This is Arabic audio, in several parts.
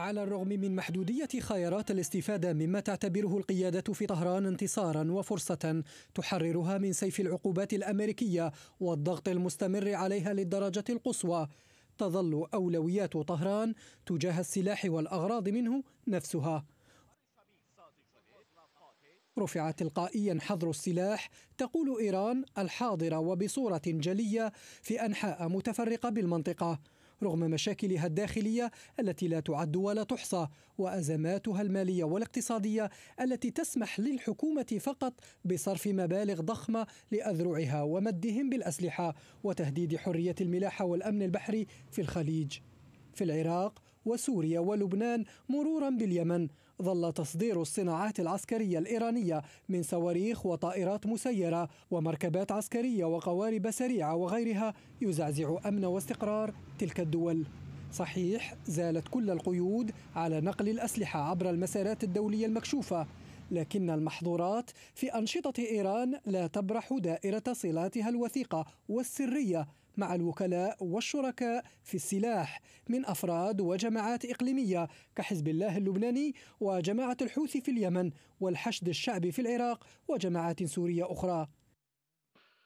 على الرغم من محدودية خيارات الاستفادة مما تعتبره القيادة في طهران انتصارا وفرصة تحررها من سيف العقوبات الأمريكية والضغط المستمر عليها للدرجة القصوى تظل أولويات طهران تجاه السلاح والأغراض منه نفسها رفع تلقائيا حظر السلاح تقول إيران الحاضرة وبصورة جلية في أنحاء متفرقة بالمنطقة رغم مشاكلها الداخليه التي لا تعد ولا تحصى وازماتها الماليه والاقتصاديه التي تسمح للحكومه فقط بصرف مبالغ ضخمه لاذرعها ومدهم بالاسلحه وتهديد حريه الملاحه والامن البحري في الخليج في العراق وسوريا ولبنان مرورا باليمن ظل تصدير الصناعات العسكرية الإيرانية من صواريخ وطائرات مسيرة ومركبات عسكرية وقوارب سريعة وغيرها يزعزع أمن واستقرار تلك الدول صحيح زالت كل القيود على نقل الأسلحة عبر المسارات الدولية المكشوفة لكن المحظورات في أنشطة إيران لا تبرح دائرة صلاتها الوثيقة والسرية مع الوكلاء والشركاء في السلاح من أفراد وجماعات إقليمية كحزب الله اللبناني وجماعة الحوثي في اليمن والحشد الشعبي في العراق وجماعات سورية أخرى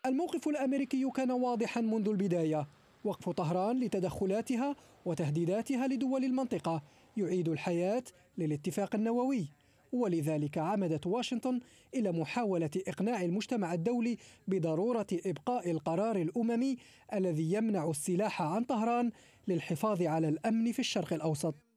الموقف الأمريكي كان واضحا منذ البداية وقف طهران لتدخلاتها وتهديداتها لدول المنطقة يعيد الحياة للاتفاق النووي ولذلك عمدت واشنطن إلى محاولة إقناع المجتمع الدولي بضرورة إبقاء القرار الأممي الذي يمنع السلاح عن طهران للحفاظ على الأمن في الشرق الأوسط